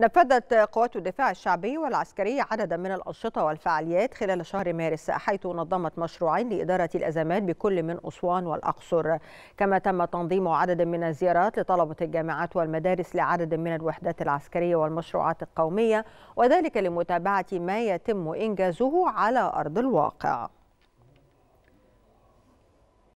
نفذت قوات الدفاع الشعبي والعسكري عددا من الأنشطة والفعاليات خلال شهر مارس حيث نظمت مشروعين لإدارة الأزمات بكل من أسوان والأقصر كما تم تنظيم عدد من الزيارات لطلبة الجامعات والمدارس لعدد من الوحدات العسكرية والمشروعات القومية وذلك لمتابعة ما يتم إنجازه على أرض الواقع